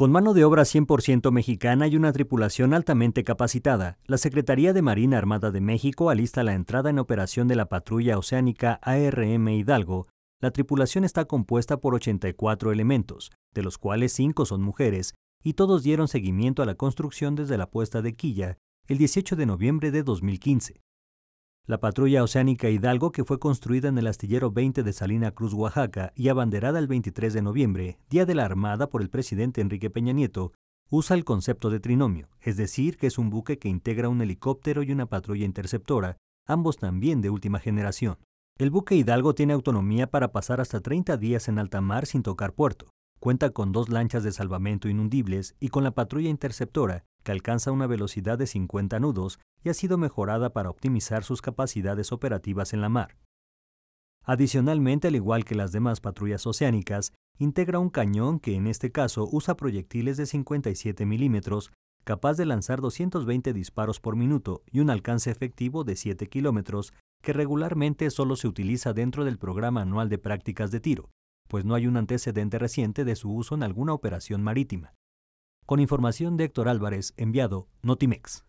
Con mano de obra 100% mexicana y una tripulación altamente capacitada, la Secretaría de Marina Armada de México alista la entrada en operación de la patrulla oceánica ARM Hidalgo. La tripulación está compuesta por 84 elementos, de los cuales 5 son mujeres, y todos dieron seguimiento a la construcción desde la puesta de quilla el 18 de noviembre de 2015. La patrulla oceánica Hidalgo, que fue construida en el astillero 20 de Salina Cruz, Oaxaca, y abanderada el 23 de noviembre, Día de la Armada por el presidente Enrique Peña Nieto, usa el concepto de trinomio, es decir, que es un buque que integra un helicóptero y una patrulla interceptora, ambos también de última generación. El buque Hidalgo tiene autonomía para pasar hasta 30 días en alta mar sin tocar puerto. Cuenta con dos lanchas de salvamento inundibles y con la patrulla interceptora, alcanza una velocidad de 50 nudos y ha sido mejorada para optimizar sus capacidades operativas en la mar. Adicionalmente, al igual que las demás patrullas oceánicas, integra un cañón que en este caso usa proyectiles de 57 milímetros, capaz de lanzar 220 disparos por minuto y un alcance efectivo de 7 kilómetros, que regularmente solo se utiliza dentro del programa anual de prácticas de tiro, pues no hay un antecedente reciente de su uso en alguna operación marítima con información de Héctor Álvarez, enviado Notimex.